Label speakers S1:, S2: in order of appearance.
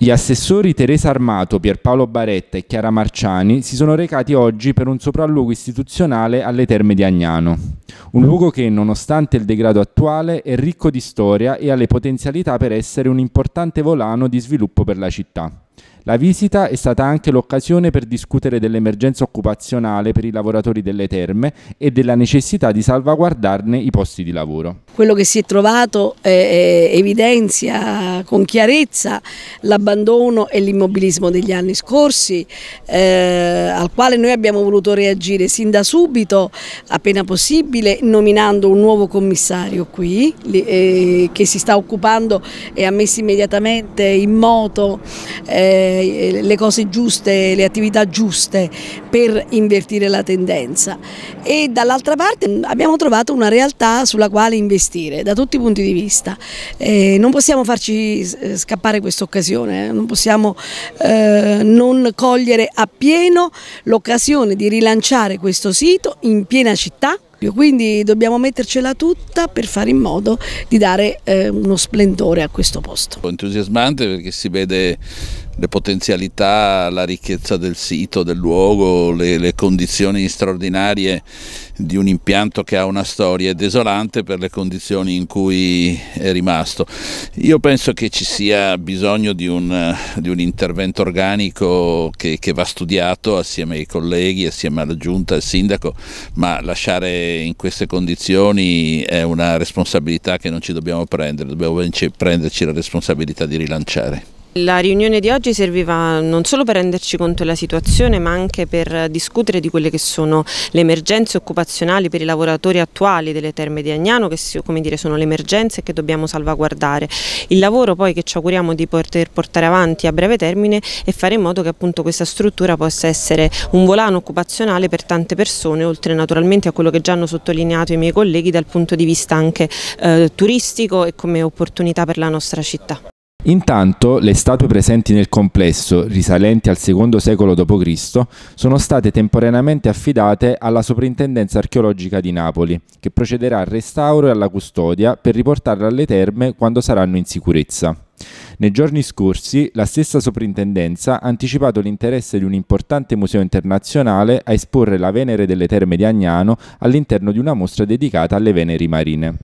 S1: Gli assessori Teresa Armato, Pierpaolo Baretta e Chiara Marciani si sono recati oggi per un sopralluogo istituzionale alle Terme di Agnano. Un luogo che, nonostante il degrado attuale, è ricco di storia e ha le potenzialità per essere un importante volano di sviluppo per la città. La visita è stata anche l'occasione per discutere dell'emergenza occupazionale per i lavoratori delle terme e della necessità di salvaguardarne i posti di lavoro.
S2: Quello che si è trovato eh, eh evidenzia con chiarezza l'abbandono e l'immobilismo degli anni scorsi eh, al quale noi abbiamo voluto reagire sin da subito, appena possibile, nominando un nuovo commissario qui eh, che si sta occupando e ha messo immediatamente in moto eh, eh, le cose giuste, le attività giuste per invertire la tendenza e dall'altra parte abbiamo trovato una realtà sulla quale investire da tutti i punti di vista. Eh, non possiamo farci eh, scappare questa occasione, eh. non possiamo non cogliere appieno l'occasione di rilanciare questo sito in piena città quindi dobbiamo mettercela tutta per fare in modo di dare eh, uno splendore a questo posto.
S3: Entusiasmante perché si vede le potenzialità, la ricchezza del sito, del luogo, le, le, condizioni straordinarie di un impianto che ha una storia desolante per le condizioni in cui è rimasto. Io penso che ci sia bisogno di un, di un intervento organico che, che va studiato assieme ai colleghi, assieme alla giunta, al sindaco, ma lasciare in queste condizioni è una responsabilità che non ci dobbiamo prendere, dobbiamo prenderci la responsabilità di rilanciare.
S4: La riunione di oggi serviva non solo per renderci conto della situazione ma anche per discutere di quelle che sono le emergenze occupazionali per i lavoratori attuali delle terme di Agnano che dire, sono le emergenze che dobbiamo salvaguardare. Il lavoro poi che ci auguriamo di poter portare avanti a breve termine è fare in modo che appunto questa struttura possa essere un volano occupazionale per tante persone oltre naturalmente a quello che già hanno sottolineato i miei colleghi dal punto di vista anche eh, turistico e come opportunità per la nostra città.
S1: Intanto le statue presenti nel complesso, risalenti al II secolo d.C., sono state temporaneamente affidate alla Soprintendenza archeologica di Napoli, che procederà al restauro e alla custodia per riportarle alle terme quando saranno in sicurezza. Nei giorni scorsi la stessa soprintendenza ha anticipato l'interesse di un importante museo internazionale a esporre la Venere delle Terme di Agnano all'interno di una mostra dedicata alle Veneri marine.